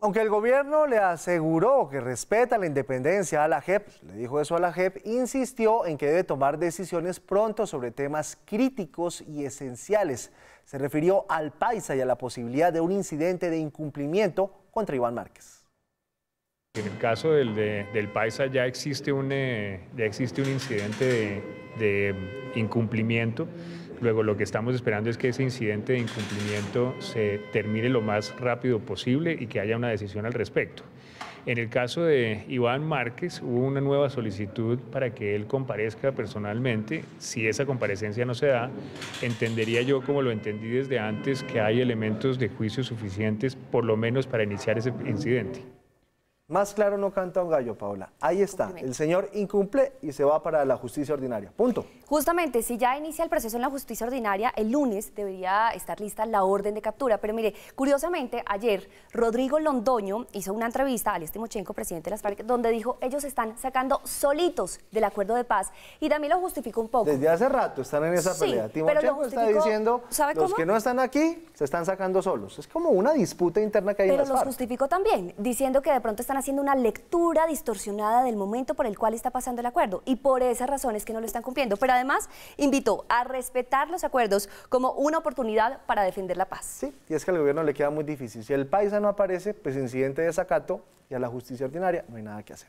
Aunque el gobierno le aseguró que respeta la independencia a la JEP, pues, le dijo eso a la JEP, insistió en que debe tomar decisiones pronto sobre temas críticos y esenciales. Se refirió al Paisa y a la posibilidad de un incidente de incumplimiento contra Iván Márquez. En el caso del, Paisa ya existe un, eh, existe un incidente de, de incumplimiento. Luego lo que estamos esperando es que ese incidente de incumplimiento se termine lo más rápido posible y que haya una decisión al respecto. En el caso de Iván Márquez hubo una nueva solicitud para que él comparezca personalmente. Si esa comparecencia no se da, entendería yo, como lo entendí desde antes, que hay elementos de juicio suficientes por lo menos para iniciar ese incidente. Más claro no canta un gallo, Paola. Ahí está. El señor incumple y se va para la justicia ordinaria. Punto. Justamente, si ya inicia el proceso en la justicia ordinaria, el lunes debería estar lista la orden de captura. Pero mire, curiosamente, ayer Rodrigo Londoño hizo una entrevista al Chenco, presidente de las FARC, donde dijo, ellos están sacando solitos del acuerdo de paz. Y también lo justificó un poco. Desde hace rato están en esa pelea. Timochenko está diciendo, los que no están aquí se están sacando solos. Es como una disputa interna que hay pero Pero los justificó también, diciendo que de pronto están haciendo una lectura distorsionada del momento por el cual está pasando el acuerdo y por esas razones que no lo están cumpliendo. Pero además invitó a respetar los acuerdos como una oportunidad para defender la paz. Sí, y es que al gobierno le queda muy difícil. Si el paisa no aparece, pues incidente de desacato y a la justicia ordinaria no hay nada que hacer.